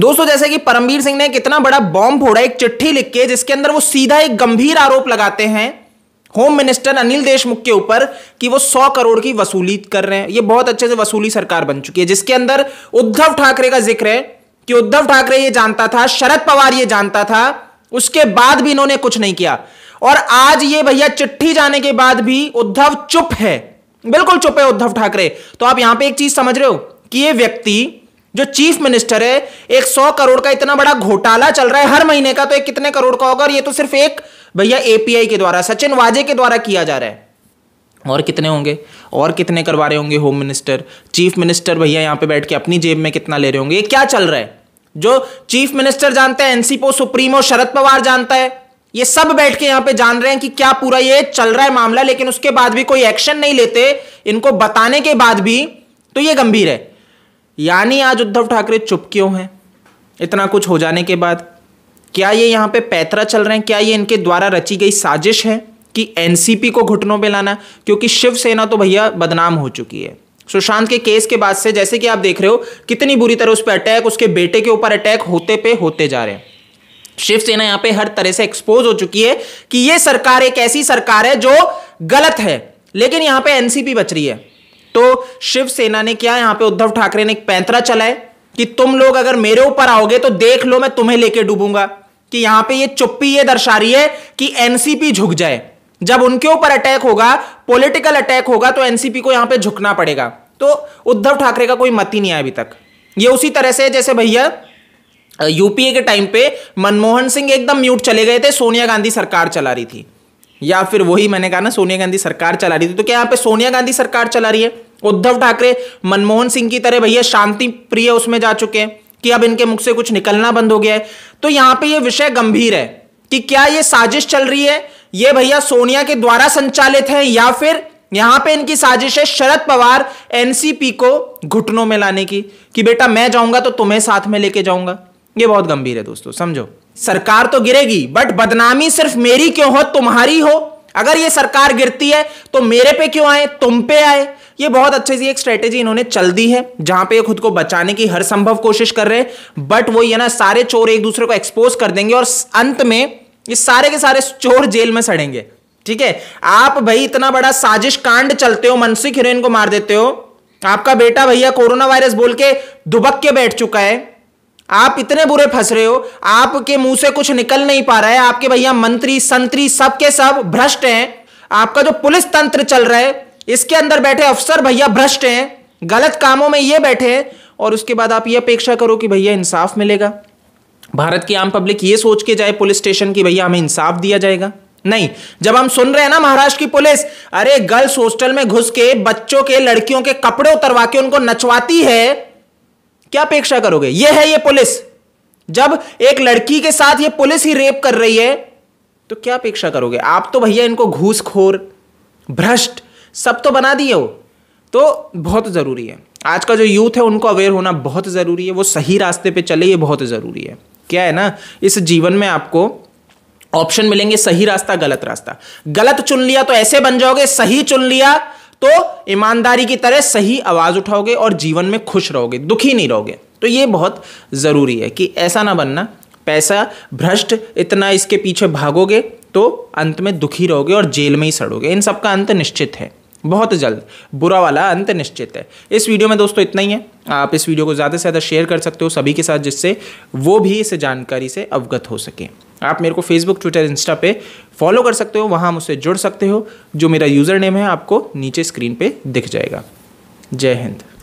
दोस्तों जैसे कि परमवीर सिंह ने कितना बड़ा बॉम्ब फोड़ा एक चिट्ठी लिख के जिसके अंदर वो सीधा एक गंभीर आरोप लगाते हैं होम मिनिस्टर अनिल देशमुख के ऊपर कि वो सौ करोड़ की वसूली कर रहे हैं ये बहुत अच्छे से वसूली सरकार बन चुकी है जिसके अंदर उद्धव ठाकरे का जिक्र है कि उद्धव ठाकरे ये जानता था शरद पवार ये जानता था उसके बाद भी इन्होंने कुछ नहीं किया और आज ये भैया चिट्ठी जाने के बाद भी उद्धव चुप है बिल्कुल चुप है उद्धव ठाकरे तो आप यहां पर एक चीज समझ रहे हो कि ये व्यक्ति जो चीफ मिनिस्टर है एक सौ करोड़ का इतना बड़ा घोटाला चल रहा है हर महीने का तो एक कितने करोड़ का होगा और ये तो सिर्फ एक भैया एपीआई के द्वारा सचिन वाजे के द्वारा किया जा रहा है और कितने होंगे और कितने करवा रहे होंगे होम मिनिस्टर चीफ मिनिस्टर भैया यहां पे बैठ के अपनी जेब में कितना ले रहे होंगे ये क्या चल रहा है जो चीफ मिनिस्टर जानते हैं एनसीपो सुप्रीमो शरद पवार जानता है ये सब बैठ के यहां पे जान रहे हैं कि क्या पूरा ये चल रहा है मामला लेकिन उसके बाद भी कोई एक्शन नहीं लेते इनको बताने के बाद भी तो ये गंभीर है यानी आज उद्धव ठाकरे चुप क्यों हैं इतना कुछ हो जाने के बाद क्या ये यहाँ पे पैतरा चल रहे हैं क्या ये इनके द्वारा रची गई साजिश है कि एनसीपी को घुटनों पे लाना क्योंकि शिवसेना तो भैया बदनाम हो चुकी है सुशांत के केस के बाद से जैसे कि आप देख रहे हो कितनी बुरी तरह उस पर अटैक उसके बेटे के ऊपर अटैक होते पे होते जा रहे हैं शिवसेना यहां पे हर तरह से एक्सपोज हो चुकी है कि यह सरकार एक ऐसी सरकार है जो गलत है लेकिन यहां पे एनसीपी बच रही है तो शिवसेना ने क्या यहां पे उद्धव ठाकरे ने एक पैंतरा चलाए कि तुम लोग अगर मेरे ऊपर आओगे तो देख लो मैं तुम्हें लेके डूबूंगा कि यहां पे ये चुप्पी ये दर्शा रही है कि एनसीपी झुक जाए जब उनके ऊपर अटैक होगा पॉलिटिकल अटैक होगा तो एनसीपी को यहां पे झुकना पड़ेगा तो उद्धव ठाकरे का कोई मत ही नहीं आया अभी तक ये उसी तरह से जैसे भैया यूपीए के टाइम पे मनमोहन सिंह एकदम म्यूट चले गए थे सोनिया गांधी सरकार चला रही थी या फिर वही मैंने कहा ना सोनिया गांधी सरकार चला रही थी तो क्या यहां पे सोनिया गांधी सरकार चला रही है उद्धव ठाकरे मनमोहन सिंह की तरह भैया शांति प्रिय उसमें जा चुके हैं कि अब इनके मुख से कुछ निकलना बंद हो गया है तो यहां पे ये विषय गंभीर है कि क्या ये साजिश चल रही है ये भैया सोनिया के द्वारा संचालित है या फिर यहां पे इनकी साजिश है शरद पवार एनसीपी को घुटनों में लाने की कि बेटा मैं जाऊंगा तो तुम्हें साथ में लेके जाऊंगा ये बहुत गंभीर है दोस्तों समझो सरकार तो गिरेगी बट बदनामी सिर्फ मेरी क्यों हो तुम्हारी हो अगर ये सरकार गिरती है तो मेरे पे क्यों आए तुम पे आए ये बहुत अच्छे सी एक स्ट्रेटेजी इन्होंने चल दी है जहां पे खुद को बचाने की हर संभव कोशिश कर रहे हैं बट वो ये ना सारे चोर एक दूसरे को एक्सपोज कर देंगे और अंत में ये सारे के सारे चोर जेल में सड़ेंगे ठीक है आप भाई इतना बड़ा साजिश कांड चलते हो मनसिक हीरोइन को मार देते हो आपका बेटा भैया कोरोना वायरस बोल के दुबक के बैठ चुका है आप इतने बुरे फंस रहे हो आपके मुंह से कुछ निकल नहीं पा रहा है आपके भैया मंत्री संतरी सब सब भ्रष्ट हैं आपका जो पुलिस तंत्र चल रहा है इसके अंदर बैठे अफसर भैया भ्रष्ट हैं गलत कामों में ये बैठे हैं और उसके बाद आप ये अपेक्षा करो कि भैया इंसाफ मिलेगा भारत की आम पब्लिक ये सोच के जाए पुलिस स्टेशन की भैया हमें इंसाफ दिया जाएगा नहीं जब हम सुन रहे हैं ना महाराष्ट्र की पुलिस अरे गर्ल्स हॉस्टल में घुस के बच्चों के लड़कियों के कपड़े उतरवा के उनको नचवाती है क्या अपेक्षा करोगे ये है ये पुलिस जब एक लड़की के साथ ये पुलिस ही रेप कर रही है तो क्या अपेक्षा करोगे आप तो भैया इनको घूसखोर भ्रष्ट सब तो बना दिए वो तो बहुत ज़रूरी है आज का जो यूथ है उनको अवेयर होना बहुत ज़रूरी है वो सही रास्ते पे चले ये बहुत ज़रूरी है क्या है ना इस जीवन में आपको ऑप्शन मिलेंगे सही रास्ता गलत रास्ता गलत चुन लिया तो ऐसे बन जाओगे सही चुन लिया तो ईमानदारी की तरह सही आवाज़ उठाओगे और जीवन में खुश रहोगे दुखी नहीं रहोगे तो ये बहुत ज़रूरी है कि ऐसा ना बनना पैसा भ्रष्ट इतना इसके पीछे भागोगे तो अंत में दुखी रहोगे और जेल में ही सड़ोगे इन सब का अंत निश्चित है बहुत जल्द बुरा वाला अंत निश्चित है इस वीडियो में दोस्तों इतना ही है आप इस वीडियो को ज़्यादा से ज़्यादा शेयर कर सकते हो सभी के साथ जिससे वो भी इस जानकारी से अवगत हो सके आप मेरे को फेसबुक ट्विटर इंस्टा पे फॉलो कर सकते हो वहाँ मुझसे जुड़ सकते हो जो मेरा यूज़र नेम है आपको नीचे स्क्रीन पे दिख जाएगा जय हिंद